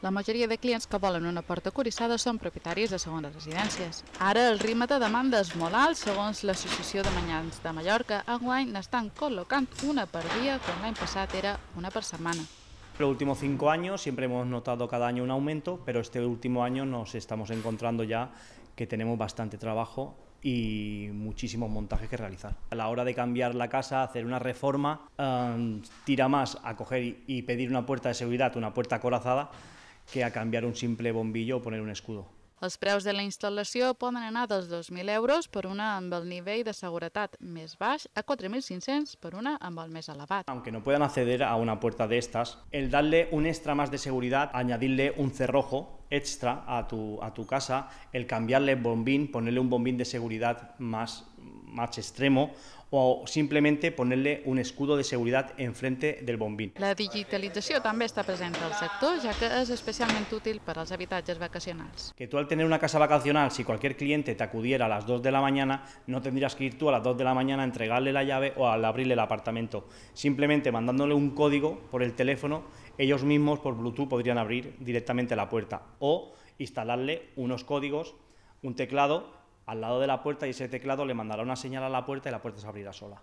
La majoria de clients que volen una porta coriçada són propietaris de segones residències. Ara el ritme de demanda és molt alt, segons l'Associació de Manyans de Mallorca. Enguany n'estan col·locant una per dia, quan l'any passat era una per setmana. Los últimos cinco años siempre hemos notado cada año un aumento, pero este último año nos estamos encontrando ya que tenemos bastante trabajo y muchísimos montajes que realizar. A la hora de cambiar la casa, hacer una reforma, eh, tira más a coger y pedir una puerta de seguridad, una puerta acorazada, que a cambiar un simple bombillo o poner un escudo. Els preus de la instal·lació poden anar dels 2.000 euros per una amb el nivell de seguretat més baix a 4.500 per una amb el més elevat. Aunque no puedan acceder a una puerta de estas, el darle un extra más de seguridad, añadirle un cerrojo extra a tu, a tu casa, el cambiarle bombín, ponerle un bombín de seguridad más más extremo o simplemente ponerle un escudo de seguridad enfrente del bombín. La también también presente presente al sector, ya que es especialmente útil para los habitantes vacacionales. Que tú al tener una casa vacacional, si cualquier cliente te acudiera a las 2 de la mañana, no tendrías que ir tú a las 2 de la mañana a entregarle la llave o al abrirle el apartamento. Simplemente mandándole un código por el teléfono, ellos mismos por Bluetooth podrían abrir directamente la puerta o instalarle unos códigos, un teclado al lado de la puerta y ese teclado le mandará una señal a la puerta y la puerta se abrirá sola.